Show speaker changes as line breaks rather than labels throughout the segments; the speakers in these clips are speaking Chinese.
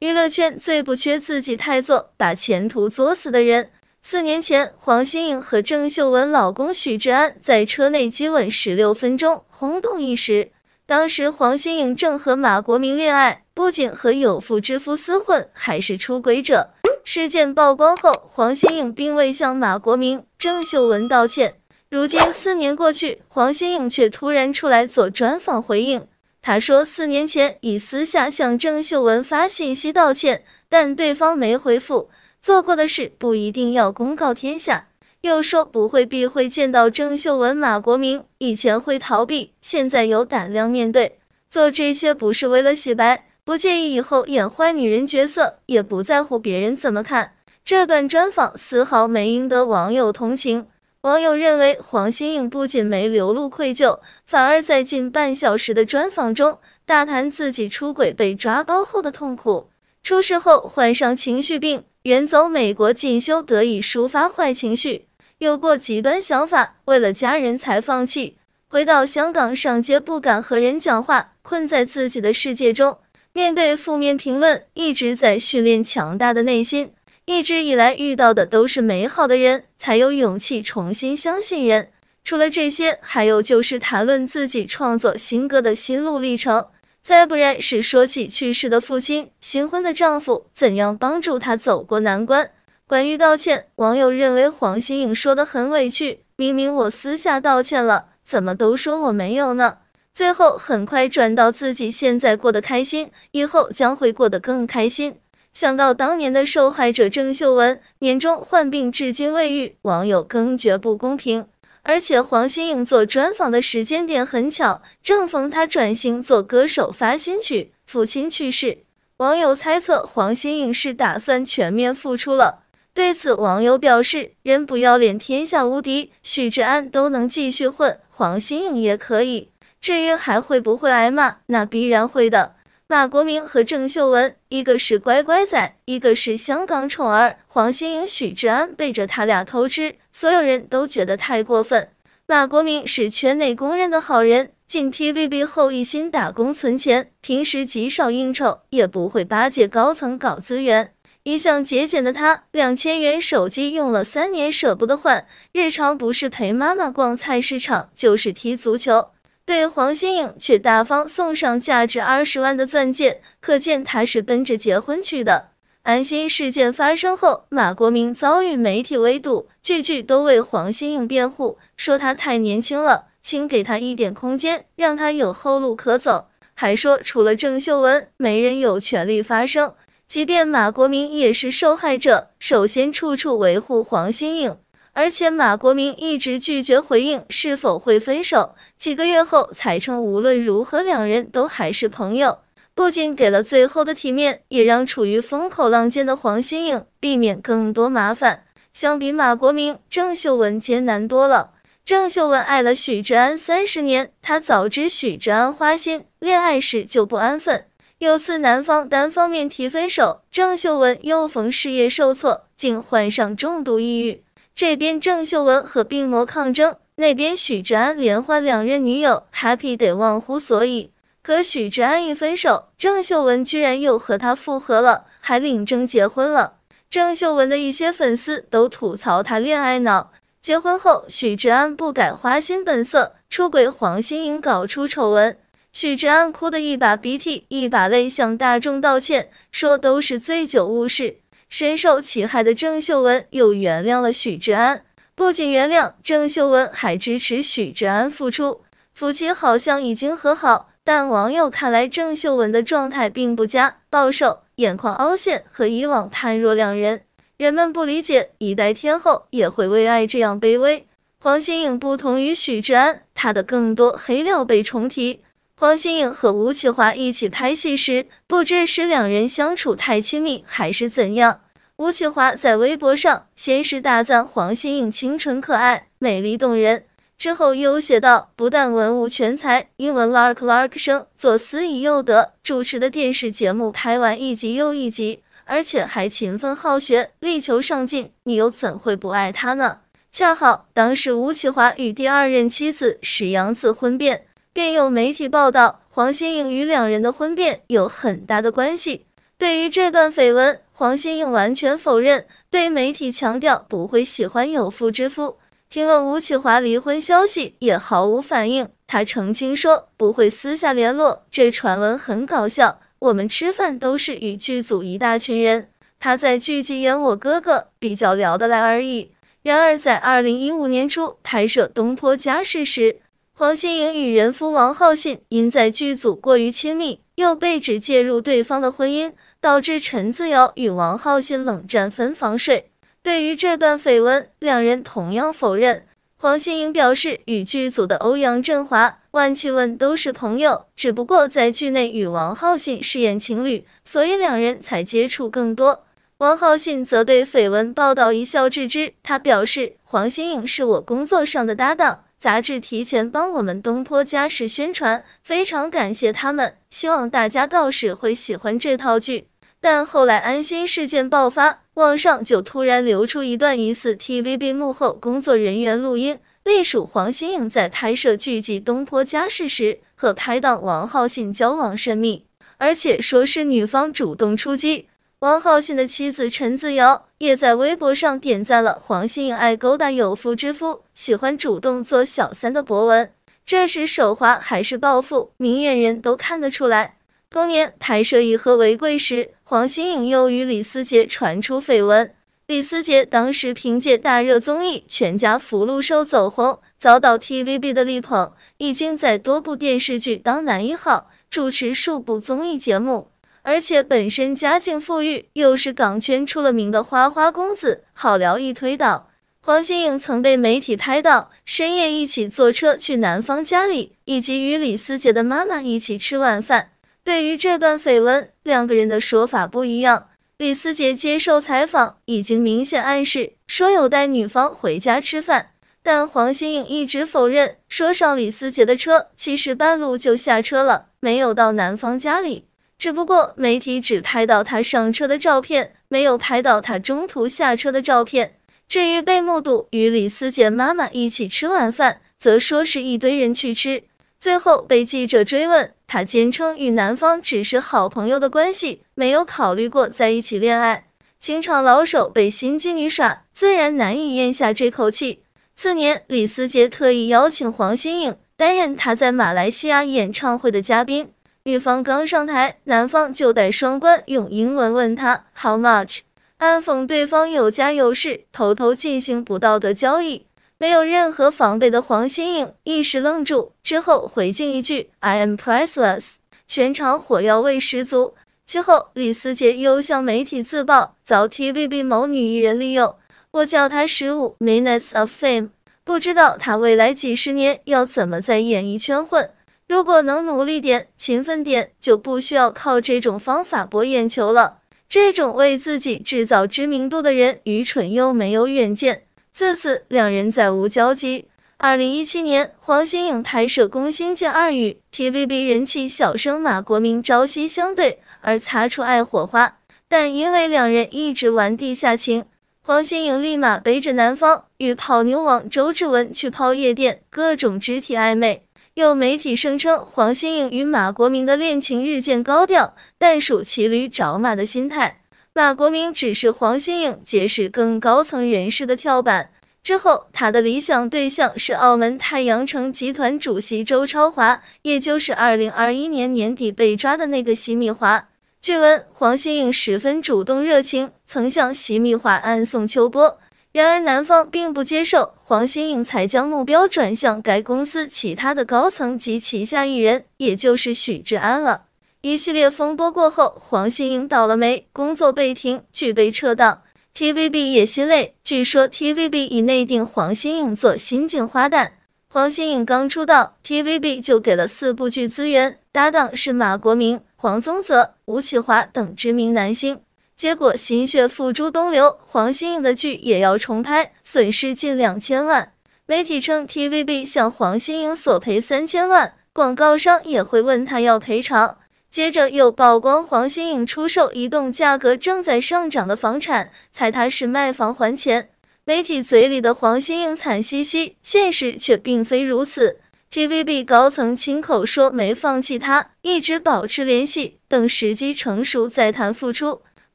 娱乐圈最不缺自己太作、把前途作死的人。四年前，黄心颖和郑秀文老公许志安在车内激吻十六分钟，轰动一时。当时黄心颖正和马国明恋爱，不仅和有妇之夫厮混，还是出轨者。事件曝光后，黄心颖并未向马国明、郑秀文道歉。如今四年过去，黄心颖却突然出来做专访回应。他说，四年前已私下向郑秀文发信息道歉，但对方没回复。做过的事不一定要公告天下。又说不会避讳见到郑秀文、马国明，以前会逃避，现在有胆量面对。做这些不是为了洗白，不介意以后演坏女人角色，也不在乎别人怎么看。这段专访丝毫没赢得网友同情。网友认为，黄心颖不仅没流露愧疚，反而在近半小时的专访中大谈自己出轨被抓包后的痛苦。出事后患上情绪病，远走美国进修得以抒发坏情绪，有过极端想法，为了家人才放弃回到香港上街，不敢和人讲话，困在自己的世界中。面对负面评论，一直在训练强大的内心。一直以来遇到的都是美好的人，才有勇气重新相信人。除了这些，还有就是谈论自己创作新歌的心路历程，再不然是说起去世的父亲、新婚的丈夫怎样帮助他走过难关。关于道歉，网友认为黄心颖说的很委屈，明明我私下道歉了，怎么都说我没有呢？最后很快转到自己现在过得开心，以后将会过得更开心。想到当年的受害者郑秀文，年中患病至今未愈，网友更觉不公平。而且黄心颖做专访的时间点很巧，正逢她转型做歌手发新曲，父亲去世，网友猜测黄心颖是打算全面复出了。对此，网友表示：“人不要脸，天下无敌，许志安都能继续混，黄心颖也可以。至于还会不会挨骂，那必然会的。”马国明和郑秀文，一个是乖乖仔，一个是香港宠儿。黄心颖、许志安背着他俩偷吃，所有人都觉得太过分。马国明是圈内公认的好人，进 TVB 后一心打工存钱，平时极少应酬，也不会巴结高层搞资源。一向节俭的他，两千元手机用了三年舍不得换，日常不是陪妈妈逛菜市场，就是踢足球。对黄心颖却大方送上价值二十万的钻戒，可见他是奔着结婚去的。安心事件发生后，马国明遭遇媒体围堵，句句都为黄心颖辩护，说他太年轻了，请给他一点空间，让他有后路可走。还说除了郑秀文，没人有权利发声，即便马国明也是受害者。首先处处维护黄心颖。而且马国明一直拒绝回应是否会分手，几个月后才称无论如何两人都还是朋友，不仅给了最后的体面，也让处于风口浪尖的黄心颖避免更多麻烦。相比马国明，郑秀文艰难多了。郑秀文爱了许志安三十年，她早知许志安花心，恋爱时就不安分。有次男方单方面提分手，郑秀文又逢事业受挫，竟患上重度抑郁。这边郑秀文和病魔抗争，那边许志安连换两任女友，happy 得忘乎所以。可许志安一分手，郑秀文居然又和他复合了，还领证结婚了。郑秀文的一些粉丝都吐槽他恋爱脑。结婚后，许志安不改花心本色，出轨黄心颖，搞出丑闻。许志安哭的一把鼻涕一把泪，向大众道歉，说都是醉酒误事。深受其害的郑秀文又原谅了许志安，不仅原谅郑秀文，还支持许志安复出。夫妻好像已经和好，但网友看来郑秀文的状态并不佳，暴瘦，眼眶凹陷，和以往判若两人。人们不理解一代天后也会为爱这样卑微。黄心颖不同于许志安，她的更多黑料被重提。黄心颖和吴启华一起拍戏时，不知是两人相处太亲密，还是怎样。吴启华在微博上先是大赞黄心颖清纯可爱、美丽动人，之后又写道：“不但文武全才，英文 lark lark 声，左思以右得，主持的电视节目拍完一集又一集，而且还勤奋好学，力求上进，你又怎会不爱他呢？”恰好当时吴启华与第二任妻子史杨子婚变，便有媒体报道黄心颖与两人的婚变有很大的关系。对于这段绯闻，黄心颖完全否认，对媒体强调不会喜欢有妇之夫。听了吴启华离婚消息也毫无反应，她澄清说不会私下联络，这传闻很搞笑。我们吃饭都是与剧组一大群人，他在剧集演我哥哥，比较聊得来而已。然而在二零一五年初拍摄《东坡家事》时，黄心颖与人夫王浩信因在剧组过于亲密，又被指介入对方的婚姻。导致陈自瑶与王浩信冷战分房睡。对于这段绯闻，两人同样否认。黄心颖表示与剧组的欧阳震华、万绮雯都是朋友，只不过在剧内与王浩信饰演情侣，所以两人才接触更多。王浩信则对绯闻报道一笑置之，他表示黄心颖是我工作上的搭档。杂志提前帮我们《东坡家事》宣传，非常感谢他们。希望大家到时会喜欢这套剧。但后来安心事件爆发，网上就突然流出一段疑似 TVB 幕后工作人员录音，隶属黄心颖在拍摄剧集《东坡家事》时和拍档王浩信交往甚密，而且说是女方主动出击。王浩信的妻子陈自瑶也在微博上点赞了黄心颖爱勾搭有夫之夫，喜欢主动做小三的博文。这是手滑还是报复？明眼人都看得出来。同年拍摄《以和为贵》时，黄心颖又与李思捷传出绯闻。李思捷当时凭借大热综艺《全家福禄寿》走红，遭到 TVB 的力捧，已经在多部电视剧当男一号，主持数部综艺节目。而且本身家境富裕，又是港圈出了名的花花公子，好聊一推倒。黄心颖曾被媒体拍到深夜一起坐车去男方家里，以及与李思捷的妈妈一起吃晚饭。对于这段绯闻，两个人的说法不一样。李思捷接受采访已经明显暗示说有带女方回家吃饭，但黄心颖一直否认，说上李思捷的车，其实半路就下车了，没有到男方家里。只不过媒体只拍到他上车的照片，没有拍到他中途下车的照片。至于被目睹与李思杰妈妈一起吃晚饭，则说是一堆人去吃。最后被记者追问，他坚称与男方只是好朋友的关系，没有考虑过在一起恋爱。情场老手被心机女耍，自然难以咽下这口气。次年，李思杰特意邀请黄心颖担任他在马来西亚演唱会的嘉宾。女方刚上台，男方就带双关，用英文问他 How much，暗讽对方有家有室，偷偷进行不道德交易。没有任何防备的黄心颖一时愣住，之后回敬一句 I am priceless，全场火药味十足。之后李思捷又向媒体自曝，遭 TVB 某女艺人利用我叫他十五 minutes of fame，不知道他未来几十年要怎么在演艺圈混。如果能努力点、勤奋点，就不需要靠这种方法博眼球了。这种为自己制造知名度的人，愚蠢又没有远见。自此，两人再无交集。二零一七年，黄心颖拍摄《宫心计二》，与 TVB 人气小生马国明朝夕相对，而擦出爱火花。但因为两人一直玩地下情，黄心颖立马背着男方，与泡妞王周志文去泡夜店，各种肢体暧昧。有媒体声称，黄心颖与马国明的恋情日渐高调，但属骑驴找马的心态。马国明只是黄心颖结识更高层人士的跳板。之后，他的理想对象是澳门太阳城集团主席周超华，也就是2021年年底被抓的那个席米华。据闻，黄心颖十分主动热情，曾向席米华暗送秋波。然而，男方并不接受黄心颖，才将目标转向该公司其他的高层及旗下艺人，也就是许志安了。一系列风波过后，黄心颖倒了霉，工作被停，剧被撤档，TVB 也心累。据说 TVB 已内定黄心颖做新晋花旦。黄心颖刚出道，TVB 就给了四部剧资源，搭档是马国明、黄宗泽、吴启华等知名男星。结果心血付诸东流，黄心颖的剧也要重拍，损失近两千万。媒体称 TVB 向黄心颖索赔三千万，广告商也会问他要赔偿。接着又曝光黄心颖出售一栋价格正在上涨的房产，猜他是卖房还钱。媒体嘴里的黄心颖惨兮兮，现实却并非如此。TVB 高层亲口说没放弃他，一直保持联系，等时机成熟再谈复出。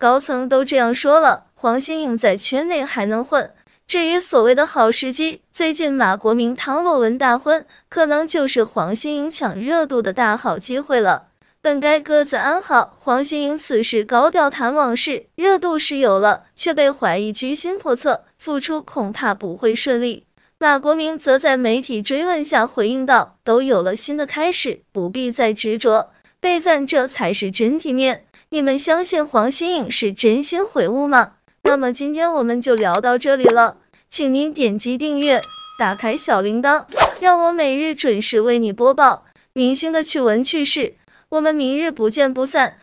高层都这样说了，黄心颖在圈内还能混。至于所谓的好时机，最近马国明、唐洛文大婚，可能就是黄心颖抢热度的大好机会了。本该各自安好，黄心颖此时高调谈往事，热度是有了，却被怀疑居心叵测，复出恐怕不会顺利。马国明则在媒体追问下回应道：“都有了新的开始，不必再执着，被赞这才是真体面。”你们相信黄心颖是真心悔悟吗？那么今天我们就聊到这里了，请您点击订阅，打开小铃铛，让我每日准时为你播报明星的趣闻趣事。我们明日不见不散。